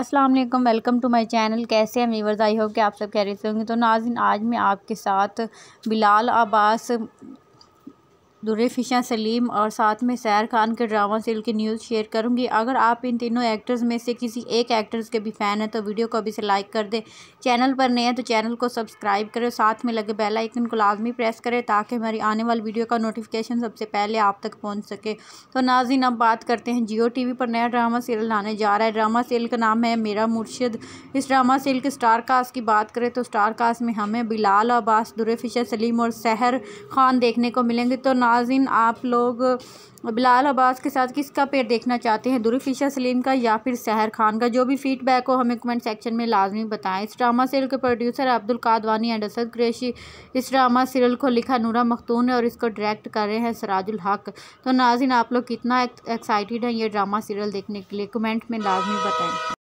अस्सलाम वालेकुम welcome to my channel कैसे हैं मीवर्स आई होप कि आप सब कह रहे होंगे तो नाजिन आज मैं आपके साथ बिलाल अब्बास दुरेफिशा सलीम और साथ में सैर खान के ड्रामा सील की न्यूज़ शेयर करूंगी अगर आप इन तीनों एक्टर्स में से किसी एक एक्टर्स के भी फ़ैन हैं तो वीडियो को अभी से लाइक कर दें चैनल पर नए हैं तो चैनल को सब्सक्राइब करें साथ में लगे बेल आइकन को लाजमी प्रेस करें ताकि हमारी आने वाली वीडियो का नोटिफिकेशन सबसे पहले आप तक पहुँच सके तो नाजिन अब बात करते हैं जियो टी पर नया ड्रामा सीरियल लाने जा रहा है ड्रामा सीरियल का नाम है मेरा मुर्शद इस ड्रामा सीरियल के स्टार कास्ट की बात करें तो स्टार कास्ट में हमें बिलाल अब्बास दुरेफिशा सलीम और सहर खान देखने को मिलेंगे तो ना नाजिन आप लोग बिलाल अब्बास के साथ किसका पेड़ देखना चाहते हैं दुरुफिशा सलीम का या फिर सहर खान का जो भी फीडबैक हो हमें कमेंट सेक्शन में लाजमी बताएं इस ड्रामा सीरियल के प्रोड्यूसर अब्दुल कादवानी एंड असद क्रेशी इस ड्रामा सीरियल को लिखा नूरा मखतून ने और इसको डायरेक्ट कर रहे हैं सराजुल हक तो नाजिन आप लोग कितना एक्साइटेड हैं ये ड्रामा सीरियल देखने के लिए कमेंट में लाजमी बताएँ